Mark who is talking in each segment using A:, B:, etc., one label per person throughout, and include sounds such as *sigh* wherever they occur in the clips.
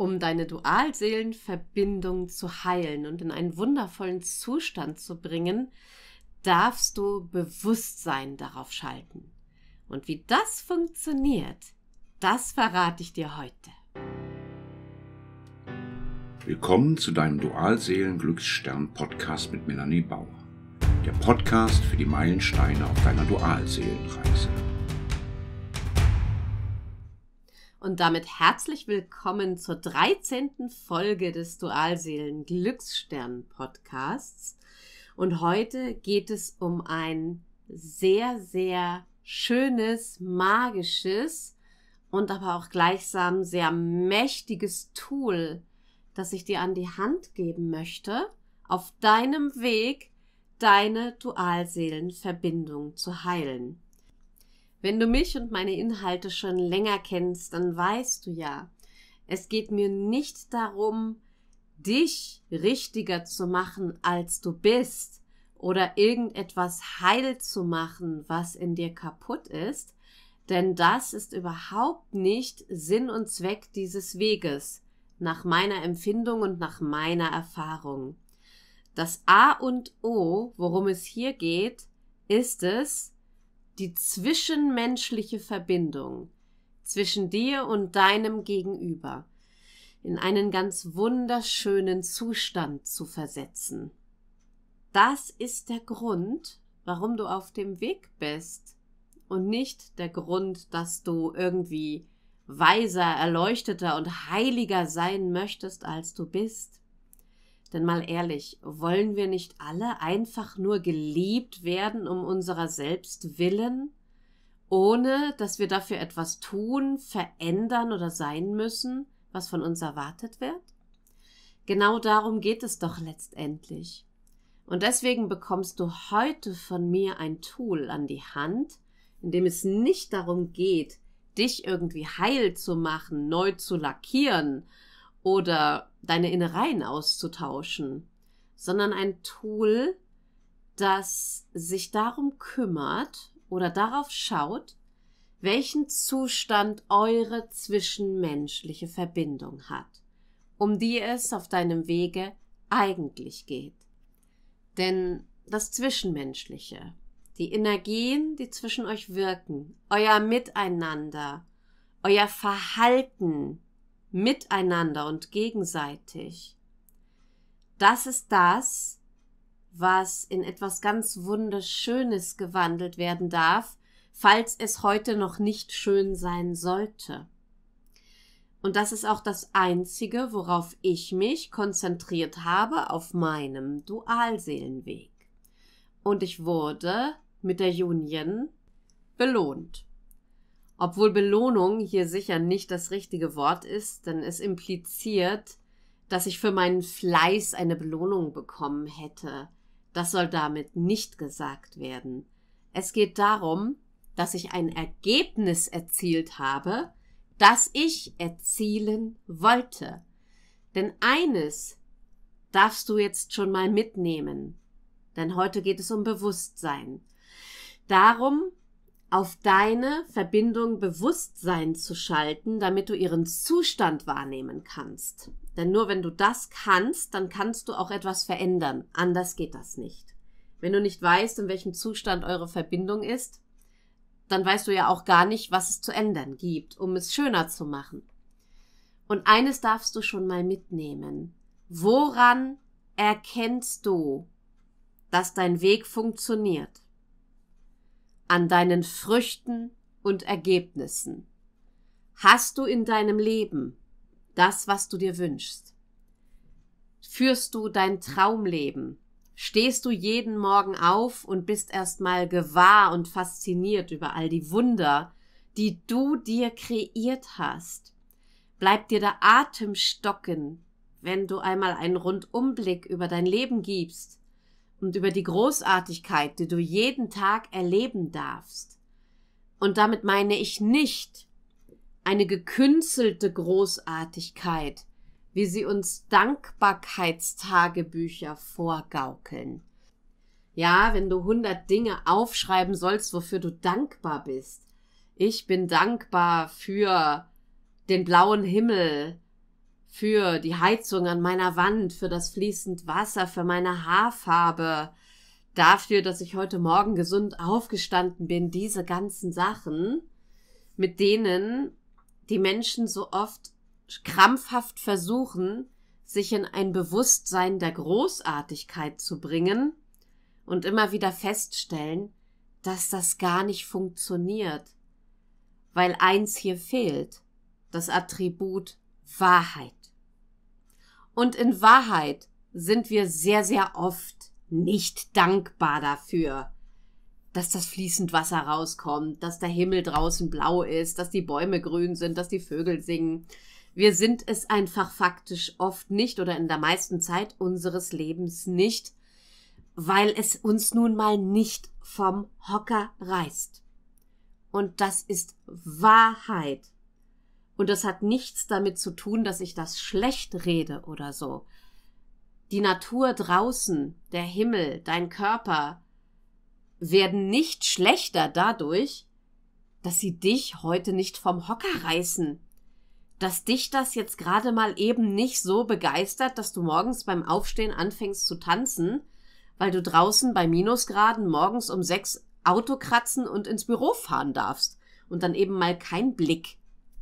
A: um deine Dualseelenverbindung zu heilen und in einen wundervollen Zustand zu bringen, darfst du Bewusstsein darauf schalten. Und wie das funktioniert, das verrate ich dir heute. Willkommen zu deinem Dualseelen-Glücksstern-Podcast mit Melanie Bauer. Der Podcast für die Meilensteine auf deiner Dualseelenreise. und damit herzlich willkommen zur 13. Folge des Dualseelen Glücksstern Podcasts. Und heute geht es um ein sehr, sehr schönes, magisches und aber auch gleichsam sehr mächtiges Tool, das ich dir an die Hand geben möchte, auf deinem Weg, deine Dualseelenverbindung zu heilen. Wenn du mich und meine Inhalte schon länger kennst, dann weißt du ja, es geht mir nicht darum, dich richtiger zu machen, als du bist, oder irgendetwas heil zu machen, was in dir kaputt ist, denn das ist überhaupt nicht Sinn und Zweck dieses Weges, nach meiner Empfindung und nach meiner Erfahrung. Das A und O, worum es hier geht, ist es, die zwischenmenschliche Verbindung zwischen dir und deinem Gegenüber in einen ganz wunderschönen Zustand zu versetzen. Das ist der Grund, warum du auf dem Weg bist und nicht der Grund, dass du irgendwie weiser, erleuchteter und heiliger sein möchtest, als du bist. Denn mal ehrlich, wollen wir nicht alle einfach nur geliebt werden um unserer selbst willen, ohne dass wir dafür etwas tun, verändern oder sein müssen, was von uns erwartet wird? Genau darum geht es doch letztendlich. Und deswegen bekommst du heute von mir ein Tool an die Hand, in dem es nicht darum geht, dich irgendwie heil zu machen, neu zu lackieren, oder deine Innereien auszutauschen, sondern ein Tool, das sich darum kümmert oder darauf schaut, welchen Zustand eure zwischenmenschliche Verbindung hat, um die es auf deinem Wege eigentlich geht. Denn das Zwischenmenschliche, die Energien, die zwischen euch wirken, euer Miteinander, euer Verhalten, miteinander und gegenseitig. Das ist das, was in etwas ganz Wunderschönes gewandelt werden darf, falls es heute noch nicht schön sein sollte. Und das ist auch das Einzige, worauf ich mich konzentriert habe auf meinem Dualseelenweg. Und ich wurde mit der Union belohnt. Obwohl Belohnung hier sicher nicht das richtige Wort ist, denn es impliziert, dass ich für meinen Fleiß eine Belohnung bekommen hätte. Das soll damit nicht gesagt werden. Es geht darum, dass ich ein Ergebnis erzielt habe, das ich erzielen wollte. Denn eines darfst du jetzt schon mal mitnehmen, denn heute geht es um Bewusstsein. Darum, auf deine Verbindung Bewusstsein zu schalten, damit du ihren Zustand wahrnehmen kannst. Denn nur wenn du das kannst, dann kannst du auch etwas verändern. Anders geht das nicht. Wenn du nicht weißt, in welchem Zustand eure Verbindung ist, dann weißt du ja auch gar nicht, was es zu ändern gibt, um es schöner zu machen. Und eines darfst du schon mal mitnehmen. Woran erkennst du, dass dein Weg funktioniert? an deinen Früchten und Ergebnissen. Hast du in deinem Leben das, was du dir wünschst? Führst du dein Traumleben? Stehst du jeden Morgen auf und bist erstmal gewahr und fasziniert über all die Wunder, die du dir kreiert hast? Bleibt dir der Atem stocken, wenn du einmal einen Rundumblick über dein Leben gibst und über die Großartigkeit, die du jeden Tag erleben darfst. Und damit meine ich nicht eine gekünstelte Großartigkeit, wie sie uns Dankbarkeitstagebücher vorgaukeln. Ja, wenn du hundert Dinge aufschreiben sollst, wofür du dankbar bist. Ich bin dankbar für den blauen Himmel, für die Heizung an meiner Wand, für das fließend Wasser, für meine Haarfarbe, dafür, dass ich heute Morgen gesund aufgestanden bin, diese ganzen Sachen, mit denen die Menschen so oft krampfhaft versuchen, sich in ein Bewusstsein der Großartigkeit zu bringen und immer wieder feststellen, dass das gar nicht funktioniert, weil eins hier fehlt, das Attribut Wahrheit. Und in Wahrheit sind wir sehr, sehr oft nicht dankbar dafür, dass das fließend Wasser rauskommt, dass der Himmel draußen blau ist, dass die Bäume grün sind, dass die Vögel singen. Wir sind es einfach faktisch oft nicht oder in der meisten Zeit unseres Lebens nicht, weil es uns nun mal nicht vom Hocker reißt. Und das ist Wahrheit. Und das hat nichts damit zu tun, dass ich das schlecht rede oder so. Die Natur draußen, der Himmel, dein Körper werden nicht schlechter dadurch, dass sie dich heute nicht vom Hocker reißen. Dass dich das jetzt gerade mal eben nicht so begeistert, dass du morgens beim Aufstehen anfängst zu tanzen, weil du draußen bei Minusgraden morgens um sechs Auto kratzen und ins Büro fahren darfst und dann eben mal kein Blick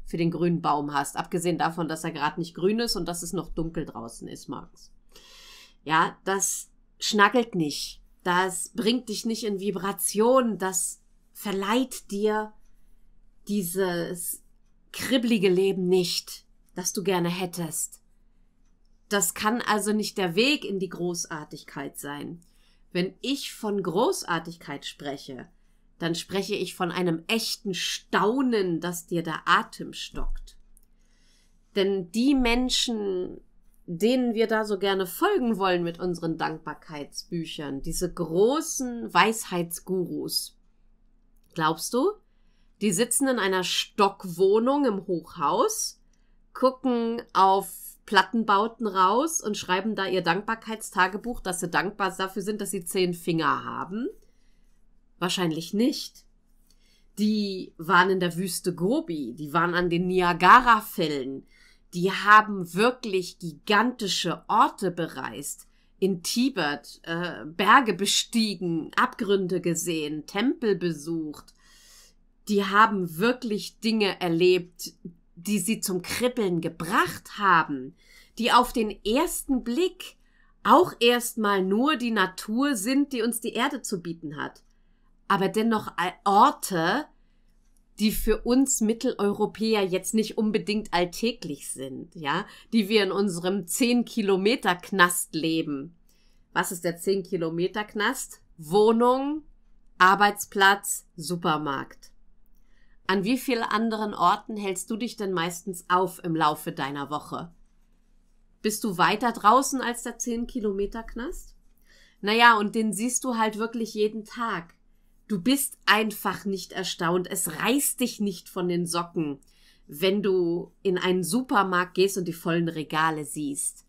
A: für den grünen Baum hast. Abgesehen davon, dass er gerade nicht grün ist und dass es noch dunkel draußen ist, Max. Ja, das schnackelt nicht. Das bringt dich nicht in Vibration. Das verleiht dir dieses kribbelige Leben nicht, das du gerne hättest. Das kann also nicht der Weg in die Großartigkeit sein. Wenn ich von Großartigkeit spreche, dann spreche ich von einem echten Staunen, dass dir der Atem stockt. Denn die Menschen, denen wir da so gerne folgen wollen mit unseren Dankbarkeitsbüchern, diese großen Weisheitsgurus, glaubst du, die sitzen in einer Stockwohnung im Hochhaus, gucken auf Plattenbauten raus und schreiben da ihr Dankbarkeitstagebuch, dass sie dankbar dafür sind, dass sie zehn Finger haben Wahrscheinlich nicht. Die waren in der Wüste Gobi, die waren an den Niagara-Fällen, die haben wirklich gigantische Orte bereist. In Tibet, äh, Berge bestiegen, Abgründe gesehen, Tempel besucht. Die haben wirklich Dinge erlebt, die sie zum Kribbeln gebracht haben, die auf den ersten Blick auch erstmal nur die Natur sind, die uns die Erde zu bieten hat aber dennoch äh, Orte, die für uns Mitteleuropäer jetzt nicht unbedingt alltäglich sind, ja, die wir in unserem 10-Kilometer-Knast leben. Was ist der 10-Kilometer-Knast? Wohnung, Arbeitsplatz, Supermarkt. An wie vielen anderen Orten hältst du dich denn meistens auf im Laufe deiner Woche? Bist du weiter draußen als der 10-Kilometer-Knast? Naja, und den siehst du halt wirklich jeden Tag. Du bist einfach nicht erstaunt. Es reißt dich nicht von den Socken, wenn du in einen Supermarkt gehst und die vollen Regale siehst.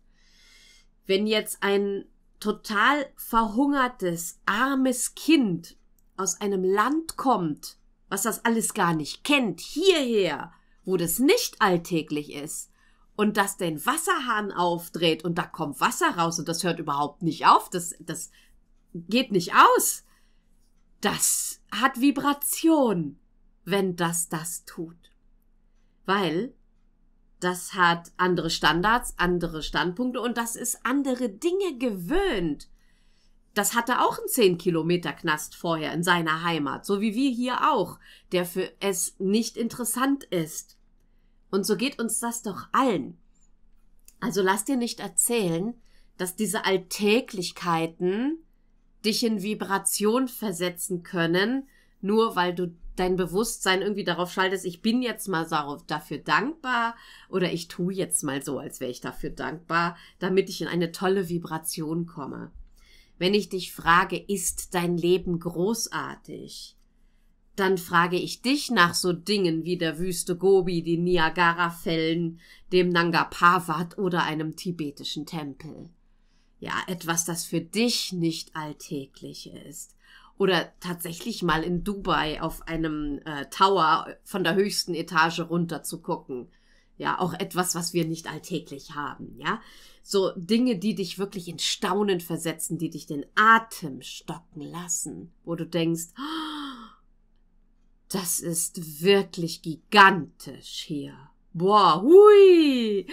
A: Wenn jetzt ein total verhungertes, armes Kind aus einem Land kommt, was das alles gar nicht kennt, hierher, wo das nicht alltäglich ist, und das den Wasserhahn aufdreht und da kommt Wasser raus und das hört überhaupt nicht auf, das, das geht nicht aus. Das hat Vibration, wenn das das tut. Weil das hat andere Standards, andere Standpunkte und das ist andere Dinge gewöhnt. Das hatte auch einen 10 Kilometer Knast vorher in seiner Heimat, so wie wir hier auch, der für es nicht interessant ist. Und so geht uns das doch allen. Also lass dir nicht erzählen, dass diese Alltäglichkeiten dich in Vibration versetzen können, nur weil du dein Bewusstsein irgendwie darauf schaltest, ich bin jetzt mal dafür dankbar oder ich tue jetzt mal so, als wäre ich dafür dankbar, damit ich in eine tolle Vibration komme. Wenn ich dich frage, ist dein Leben großartig? Dann frage ich dich nach so Dingen wie der Wüste Gobi, den Niagarafällen, dem Nanga Parbat oder einem tibetischen Tempel ja, etwas, das für dich nicht alltäglich ist. Oder tatsächlich mal in Dubai auf einem äh, Tower von der höchsten Etage runter zu gucken. Ja, auch etwas, was wir nicht alltäglich haben, ja. So Dinge, die dich wirklich in Staunen versetzen, die dich den Atem stocken lassen, wo du denkst, oh, das ist wirklich gigantisch hier. Boah, hui!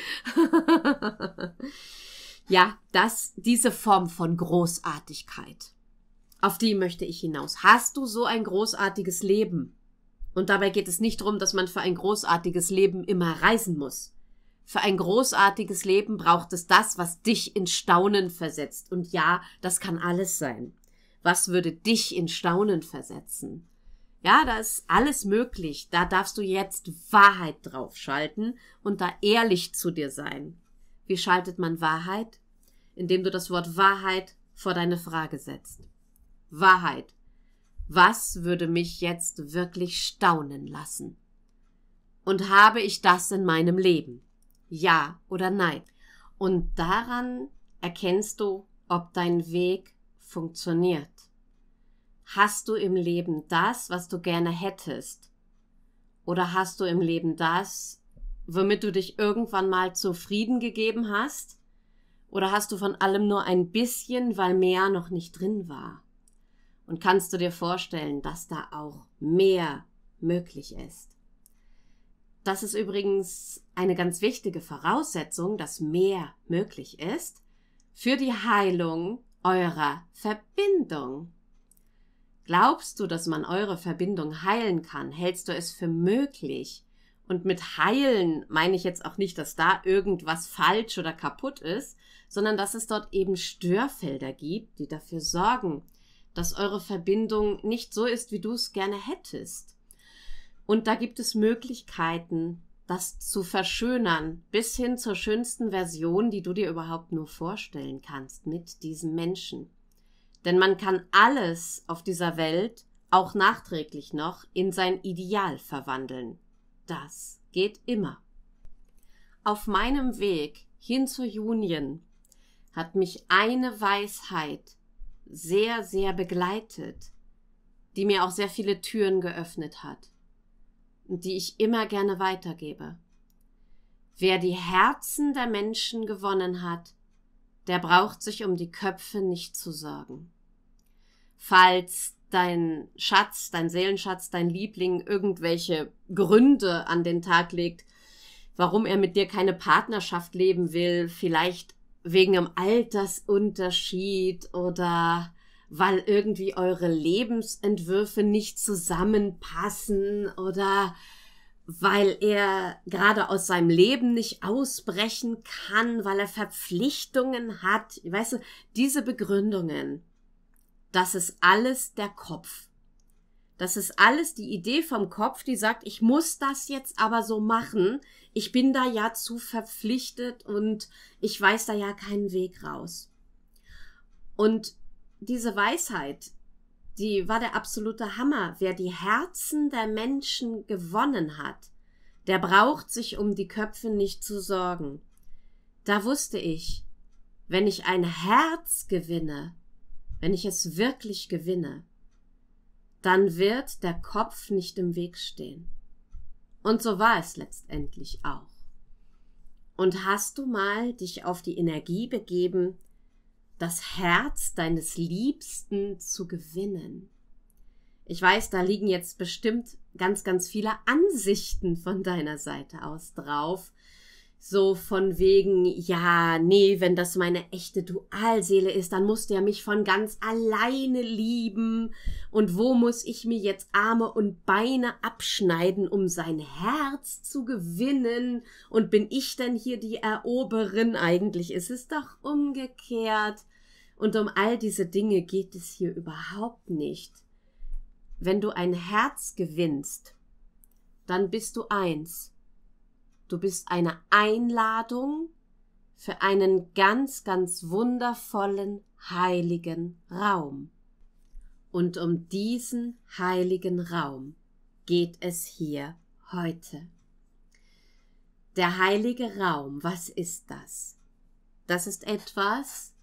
A: *laughs* ja, das, diese Form von Großartigkeit. Auf die möchte ich hinaus. Hast du so ein großartiges Leben? Und dabei geht es nicht darum, dass man für ein großartiges Leben immer reisen muss. Für ein großartiges Leben braucht es das, was dich in Staunen versetzt. Und ja, das kann alles sein. Was würde dich in Staunen versetzen? Ja, da ist alles möglich. Da darfst du jetzt Wahrheit draufschalten und da ehrlich zu dir sein. Wie schaltet man Wahrheit? Indem du das Wort Wahrheit vor deine Frage setzt. Wahrheit. Was würde mich jetzt wirklich staunen lassen? Und habe ich das in meinem Leben? Ja oder nein? Und daran erkennst du, ob dein Weg funktioniert. Hast du im Leben das, was du gerne hättest? Oder hast du im Leben das, womit du dich irgendwann mal zufrieden gegeben hast? Oder hast du von allem nur ein bisschen, weil mehr noch nicht drin war? Und kannst du dir vorstellen, dass da auch mehr möglich ist? Das ist übrigens eine ganz wichtige Voraussetzung, dass mehr möglich ist für die Heilung eurer Verbindung. Glaubst du, dass man eure Verbindung heilen kann? Hältst du es für möglich? Und mit heilen meine ich jetzt auch nicht, dass da irgendwas falsch oder kaputt ist, sondern dass es dort eben Störfelder gibt, die dafür sorgen, dass eure Verbindung nicht so ist, wie du es gerne hättest. Und da gibt es Möglichkeiten, das zu verschönern, bis hin zur schönsten Version, die du dir überhaupt nur vorstellen kannst mit diesem Menschen. Denn man kann alles auf dieser Welt, auch nachträglich noch, in sein Ideal verwandeln. Das geht immer. Auf meinem Weg hin zur Union hat mich eine Weisheit sehr, sehr begleitet, die mir auch sehr viele Türen geöffnet hat und die ich immer gerne weitergebe. Wer die Herzen der Menschen gewonnen hat, der braucht sich um die Köpfe nicht zu sorgen. Falls dein Schatz, dein Seelenschatz, dein Liebling irgendwelche Gründe an den Tag legt, warum er mit dir keine Partnerschaft leben will, vielleicht wegen einem Altersunterschied oder weil irgendwie eure Lebensentwürfe nicht zusammenpassen oder weil er gerade aus seinem Leben nicht ausbrechen kann, weil er Verpflichtungen hat. Weißt du, diese Begründungen, das ist alles der Kopf. Das ist alles die Idee vom Kopf, die sagt, ich muss das jetzt aber so machen. Ich bin da ja zu verpflichtet und ich weiß da ja keinen Weg raus. Und diese Weisheit, die war der absolute Hammer. Wer die Herzen der Menschen gewonnen hat, der braucht sich um die Köpfe nicht zu sorgen. Da wusste ich, wenn ich ein Herz gewinne, wenn ich es wirklich gewinne, dann wird der Kopf nicht im Weg stehen. Und so war es letztendlich auch. Und hast du mal dich auf die Energie begeben, das Herz deines Liebsten zu gewinnen? Ich weiß, da liegen jetzt bestimmt ganz, ganz viele Ansichten von deiner Seite aus drauf, so von wegen, ja, nee, wenn das meine echte Dualseele ist, dann muss der mich von ganz alleine lieben. Und wo muss ich mir jetzt Arme und Beine abschneiden, um sein Herz zu gewinnen? Und bin ich denn hier die Eroberin? Eigentlich ist es doch umgekehrt. Und um all diese Dinge geht es hier überhaupt nicht. Wenn du ein Herz gewinnst, dann bist du eins Du bist eine Einladung für einen ganz, ganz wundervollen, heiligen Raum. Und um diesen heiligen Raum geht es hier heute. Der heilige Raum, was ist das? Das ist etwas,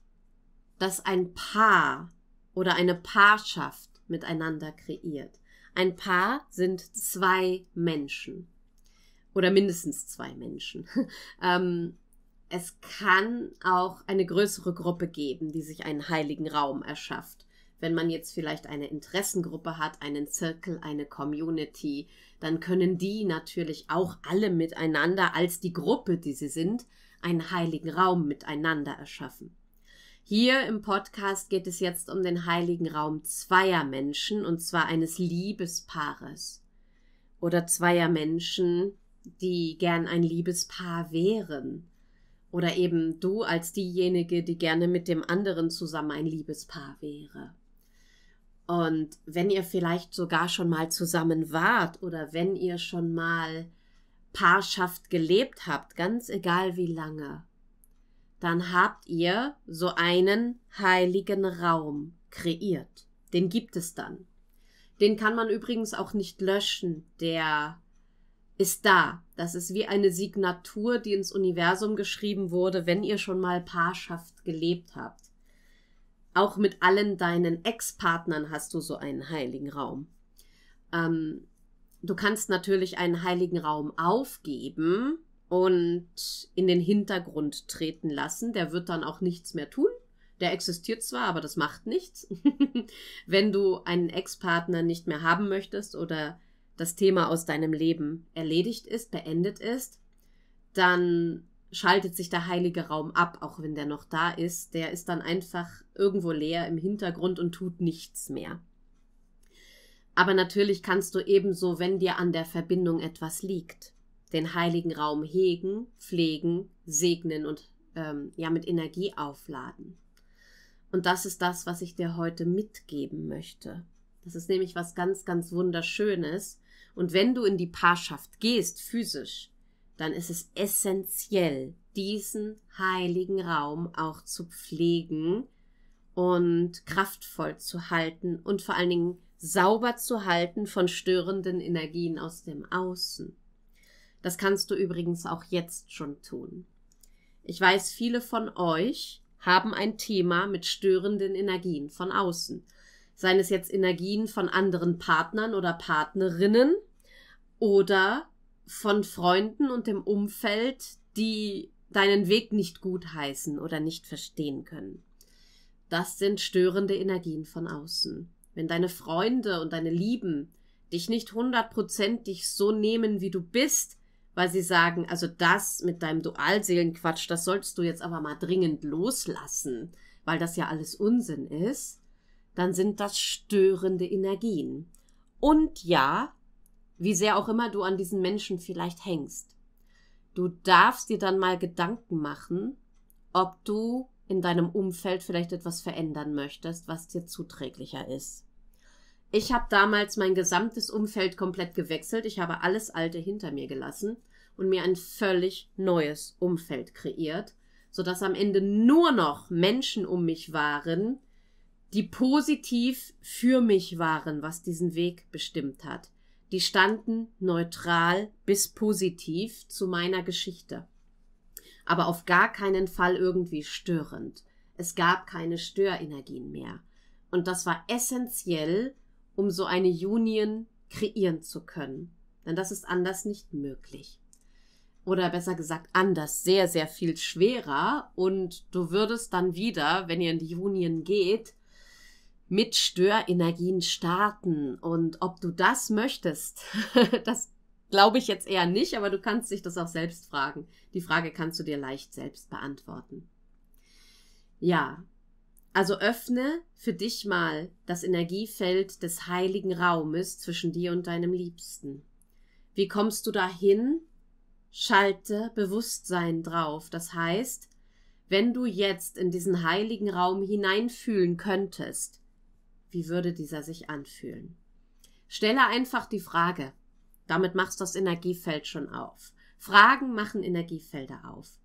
A: das ein Paar oder eine Paarschaft miteinander kreiert. Ein Paar sind zwei Menschen oder mindestens zwei Menschen. *laughs* ähm, es kann auch eine größere Gruppe geben, die sich einen heiligen Raum erschafft. Wenn man jetzt vielleicht eine Interessengruppe hat, einen Zirkel, eine Community, dann können die natürlich auch alle miteinander als die Gruppe, die sie sind, einen heiligen Raum miteinander erschaffen. Hier im Podcast geht es jetzt um den heiligen Raum zweier Menschen, und zwar eines Liebespaares oder zweier Menschen, die gern ein Liebespaar wären. Oder eben du als diejenige, die gerne mit dem anderen zusammen ein Liebespaar wäre. Und wenn ihr vielleicht sogar schon mal zusammen wart oder wenn ihr schon mal Paarschaft gelebt habt, ganz egal wie lange, dann habt ihr so einen heiligen Raum kreiert. Den gibt es dann. Den kann man übrigens auch nicht löschen. Der ist da. Das ist wie eine Signatur, die ins Universum geschrieben wurde, wenn ihr schon mal Paarschaft gelebt habt. Auch mit allen deinen Ex-Partnern hast du so einen heiligen Raum. Ähm, du kannst natürlich einen heiligen Raum aufgeben und in den Hintergrund treten lassen. Der wird dann auch nichts mehr tun. Der existiert zwar, aber das macht nichts. *laughs* Wenn du einen Ex-Partner nicht mehr haben möchtest oder das Thema aus deinem Leben erledigt ist, beendet ist, dann schaltet sich der heilige Raum ab, auch wenn der noch da ist. Der ist dann einfach irgendwo leer im Hintergrund und tut nichts mehr. Aber natürlich kannst du ebenso, wenn dir an der Verbindung etwas liegt, den heiligen Raum hegen, pflegen, segnen und ähm, ja mit Energie aufladen. Und das ist das, was ich dir heute mitgeben möchte. Das ist nämlich was ganz, ganz Wunderschönes, und wenn du in die Paarschaft gehst, physisch, dann ist es essentiell, diesen heiligen Raum auch zu pflegen und kraftvoll zu halten und vor allen Dingen sauber zu halten von störenden Energien aus dem Außen. Das kannst du übrigens auch jetzt schon tun. Ich weiß, viele von euch haben ein Thema mit störenden Energien von außen. Seien es jetzt Energien von anderen Partnern oder Partnerinnen oder von Freunden und dem Umfeld, die deinen Weg nicht gut heißen oder nicht verstehen können. Das sind störende Energien von außen. Wenn deine Freunde und deine Lieben dich nicht hundertprozentig so nehmen, wie du bist, weil sie sagen, also das mit deinem Dualseelenquatsch, das sollst du jetzt aber mal dringend loslassen, weil das ja alles Unsinn ist, dann sind das störende Energien. Und ja, wie sehr auch immer du an diesen Menschen vielleicht hängst, du darfst dir dann mal Gedanken machen, ob du in deinem Umfeld vielleicht etwas verändern möchtest, was dir zuträglicher ist. Ich habe damals mein gesamtes Umfeld komplett gewechselt. Ich habe alles Alte hinter mir gelassen und mir ein völlig neues Umfeld kreiert, sodass am Ende nur noch Menschen um mich waren, die positiv für mich waren, was diesen Weg bestimmt hat. Die standen neutral bis positiv zu meiner Geschichte, aber auf gar keinen Fall irgendwie störend. Es gab keine Störenergien mehr. Und das war essentiell, um so eine Union kreieren zu können. Denn das ist anders nicht möglich. Oder besser gesagt, anders sehr, sehr viel schwerer. Und du würdest dann wieder, wenn ihr in die Union geht, mit Störenergien starten. Und ob du das möchtest, *laughs* das glaube ich jetzt eher nicht, aber du kannst dich das auch selbst fragen. Die Frage kannst du dir leicht selbst beantworten. Ja, also öffne für dich mal das Energiefeld des heiligen Raumes zwischen dir und deinem Liebsten. Wie kommst du dahin? Schalte Bewusstsein drauf. Das heißt, wenn du jetzt in diesen heiligen Raum hineinfühlen könntest, wie würde dieser sich anfühlen? Stelle einfach die Frage. Damit machst du das Energiefeld schon auf. Fragen machen Energiefelder auf.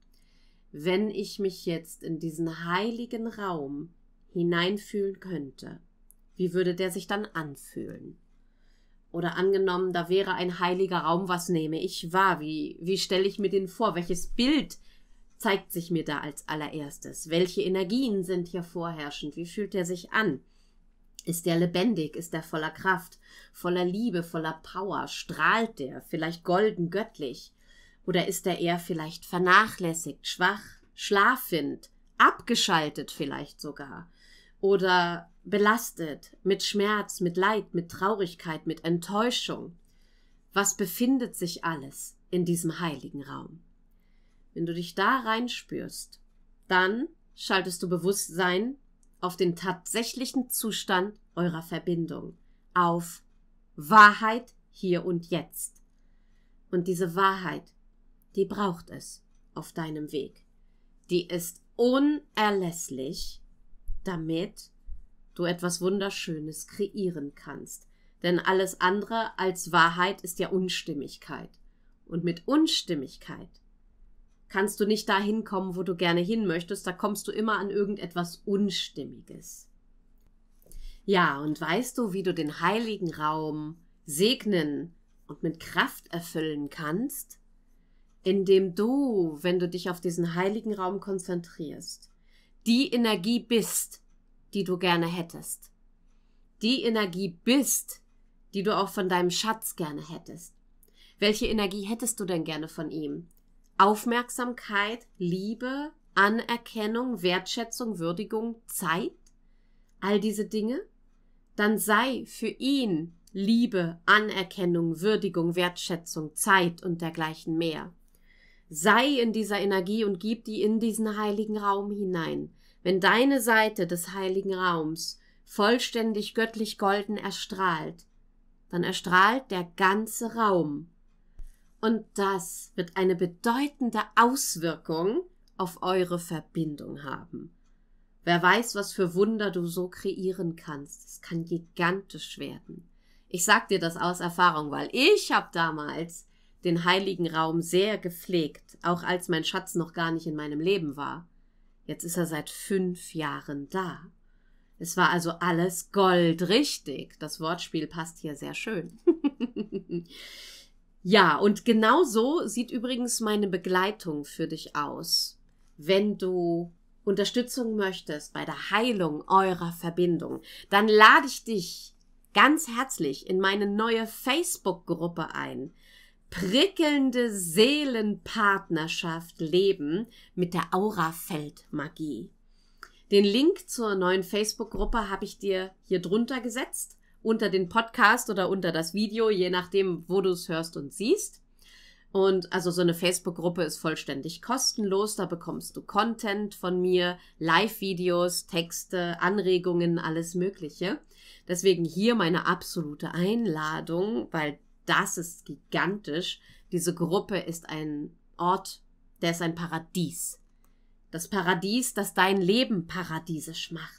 A: Wenn ich mich jetzt in diesen heiligen Raum hineinfühlen könnte, wie würde der sich dann anfühlen? Oder angenommen, da wäre ein heiliger Raum, was nehme ich wahr? Wie, wie stelle ich mir den vor? Welches Bild zeigt sich mir da als allererstes? Welche Energien sind hier vorherrschend? Wie fühlt er sich an? Ist der lebendig? Ist der voller Kraft, voller Liebe, voller Power? Strahlt der vielleicht golden göttlich? Oder ist er eher vielleicht vernachlässigt, schwach, schlafend, abgeschaltet vielleicht sogar? Oder belastet mit Schmerz, mit Leid, mit Traurigkeit, mit Enttäuschung? Was befindet sich alles in diesem heiligen Raum? Wenn du dich da reinspürst, dann schaltest du Bewusstsein auf den tatsächlichen Zustand eurer Verbindung, auf Wahrheit hier und jetzt. Und diese Wahrheit, die braucht es auf deinem Weg. Die ist unerlässlich, damit du etwas Wunderschönes kreieren kannst. Denn alles andere als Wahrheit ist ja Unstimmigkeit. Und mit Unstimmigkeit kannst du nicht dahin kommen, wo du gerne hin möchtest. Da kommst du immer an irgendetwas Unstimmiges. Ja, und weißt du, wie du den heiligen Raum segnen und mit Kraft erfüllen kannst? Indem du, wenn du dich auf diesen heiligen Raum konzentrierst, die Energie bist, die du gerne hättest. Die Energie bist, die du auch von deinem Schatz gerne hättest. Welche Energie hättest du denn gerne von ihm? Aufmerksamkeit, Liebe, Anerkennung, Wertschätzung, Würdigung, Zeit, all diese Dinge, dann sei für ihn Liebe, Anerkennung, Würdigung, Wertschätzung, Zeit und dergleichen mehr. Sei in dieser Energie und gib die in diesen heiligen Raum hinein. Wenn deine Seite des heiligen Raums vollständig göttlich golden erstrahlt, dann erstrahlt der ganze Raum und das wird eine bedeutende Auswirkung auf eure Verbindung haben. Wer weiß, was für Wunder du so kreieren kannst. Es kann gigantisch werden. Ich sag dir das aus Erfahrung, weil ich habe damals den heiligen Raum sehr gepflegt, auch als mein Schatz noch gar nicht in meinem Leben war. Jetzt ist er seit fünf Jahren da. Es war also alles goldrichtig. Das Wortspiel passt hier sehr schön. *laughs* Ja, und genau so sieht übrigens meine Begleitung für dich aus, wenn du Unterstützung möchtest bei der Heilung eurer Verbindung, dann lade ich dich ganz herzlich in meine neue Facebook-Gruppe ein. Prickelnde Seelenpartnerschaft leben mit der Aurafeldmagie. Den Link zur neuen Facebook-Gruppe habe ich dir hier drunter gesetzt unter den Podcast oder unter das Video, je nachdem, wo du es hörst und siehst. Und also so eine Facebook-Gruppe ist vollständig kostenlos. Da bekommst du Content von mir, Live-Videos, Texte, Anregungen, alles Mögliche. Deswegen hier meine absolute Einladung, weil das ist gigantisch. Diese Gruppe ist ein Ort, der ist ein Paradies. Das Paradies, das dein Leben paradiesisch macht.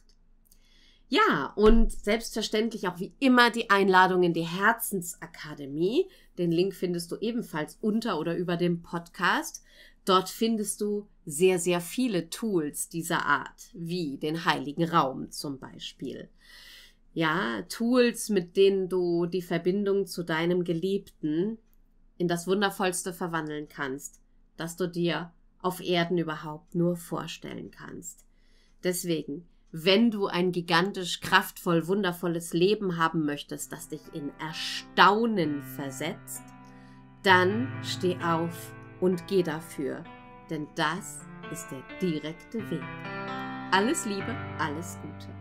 A: Ja, und selbstverständlich auch wie immer die Einladung in die Herzensakademie. Den Link findest du ebenfalls unter oder über dem Podcast. Dort findest du sehr, sehr viele Tools dieser Art, wie den heiligen Raum zum Beispiel. Ja, Tools, mit denen du die Verbindung zu deinem Geliebten in das Wundervollste verwandeln kannst, das du dir auf Erden überhaupt nur vorstellen kannst. Deswegen wenn du ein gigantisch, kraftvoll, wundervolles Leben haben möchtest, das dich in Erstaunen versetzt, dann steh auf und geh dafür, denn das ist der direkte Weg. Alles Liebe, alles Gute.